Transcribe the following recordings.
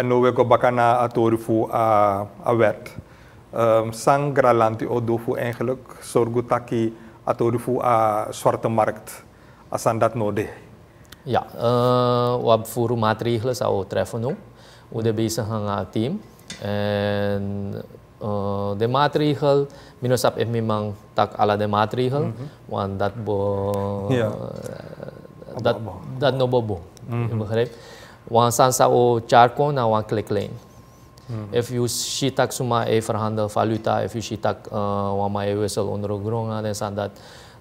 En nowe go bakana atori a, a wet. Um, ehm, sang gralanti eigenlijk sorgu taki atori fu a eh, zwarte markt asan dat node. Ja, uh, wab furu maatregelen zou treffen nu. Ude bezig hanga eh, team. En uh, de maatregel, minusap e memang tak ala de maatregel, mm -hmm. want dat bo... dat, dat no nou bobo. Mm -hmm. Je begrijpt? wang sa o char na wang click lane. Hmm. If you tak suma e farhanda valuta, if you tak uh, wama e wesel onro gronga ah, ne sandat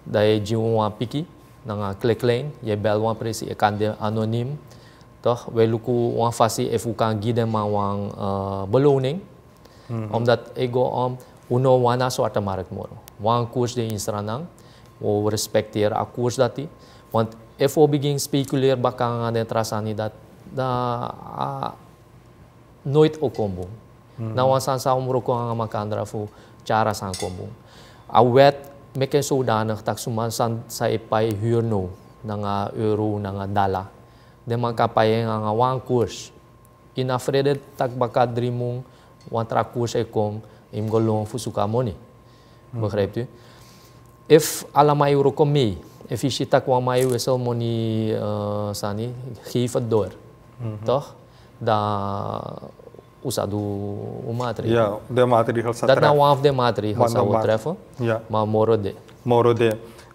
da e jiwon wan piki nanga click lane ye bel wan presi e kande anonim toh luku wan fasi u fukan gide ma wan uh, beloning mm. om dat ego om uno wana so marek moro wan kurs de instranang wo respecteer a kurs dati want if o begin spekulir ngan ah, de trasani dat da ah, noit o kombung. Mm -hmm. Na wansan sa umuro ko ang makandra fu cara sa kombung. Awet, wet meken so danig tak sumansan sa ipay hurno nga euro nga dala. De makapayeng ang awang kurs. Inafredet tak bakadri mong wantra kurs ay kong imgolong fusuka mo ni. Mm-hmm. Begrijpt u? Eh? If alamay euro komi, if isitak wamay wesel mo ni uh, ah, sani, geef het door. Mhm. toh da usa du u matri. yeah, de matri hal sa trefo. da na de matri hal sa u trefo, ja. ma moro de. Moro de.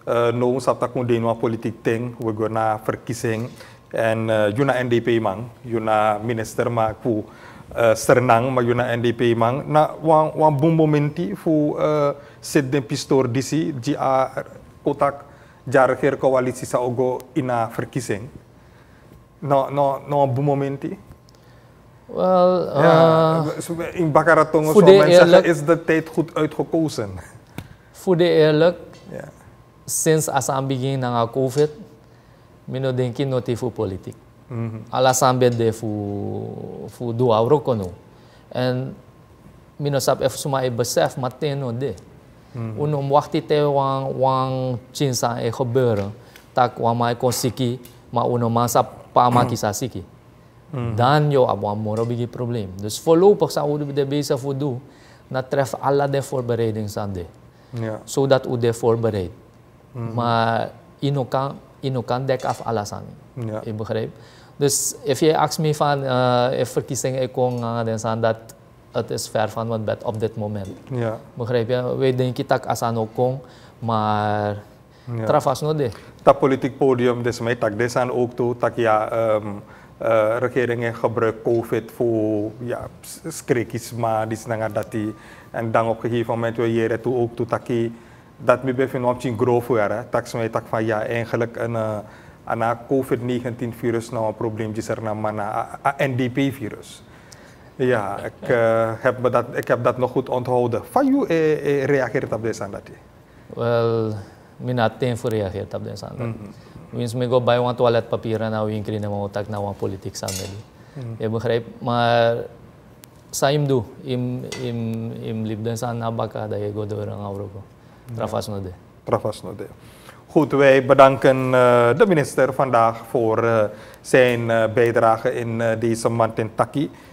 Uh, eh, no un sapta kun de no politik teng, we go na verkiezing. En uh, yuna NDP mang, yuna minister ma ku uh, sernang ma yuna NDP mang. Na wan, wan bon momenti fu uh, set de pistor disi, ji a otak jarger koalisi sa ogo ina verkiezing. no no no bu momenti Well, ja, uh, in Bakaratongo so men is the tijd goed uitgekozen? Voor de eerlijk, ja. Since als aan begin ng COVID, mino denki no tifu politik. Mm -hmm. Ala sambet de fu fu dua ro kono. And mino sap ef suma e besef mateno de. Mm -hmm. Unum wakti te wang wang chinsa e gebeuren. Tak wang mai e konsiki ma uno masap paamatisasi ki. Hmm. Dan yo abo amora bigi problem. Dus voorlopig zou we de bezig voor doen. Na tref alla de voorbereidings sande. Ja. Zodat so u de forbereid. Mm. Maar ino kan, ino kan dek af alasani. Ja. Ik begrijp. Dus if je ask me van uh, if verkiezingen ik kon uh, dan dat het is ver van wat bed op dit moment. Ja. Begrijp je? We denken dat aan ook kon, maar Travas no de. Dat politiek podium, dus mij tak ook toe, tak ja, um, uh, regeringen gebruiken COVID voor ja, die dis dat die. En dan op een gegeven moment we je toe ook toe taki, dat me bevindt op zijn grof weer. Tak mij tak van ja, eigenlijk een uh, een COVID-19 virus nou een probleem is er naar een NDP virus. Ja, ik, eh, heb dat, ik heb dat nog goed onthouden. Van jou eh, eh, reageert op deze dat? Wel, minat tem furia here tab den sandan. Mm-hmm. Wins me go buy one toilet papier na win kri na mo tak na one politics sa meli. Mm-hmm. E eh, maar saim du im im im lib den san na baka da eh, go door ang Europa. Trafas no de. Trafas no de. Goed, wij bedanken uh, de minister vandaag voor uh, zijn uh, bijdrage in deze Mantin Taki.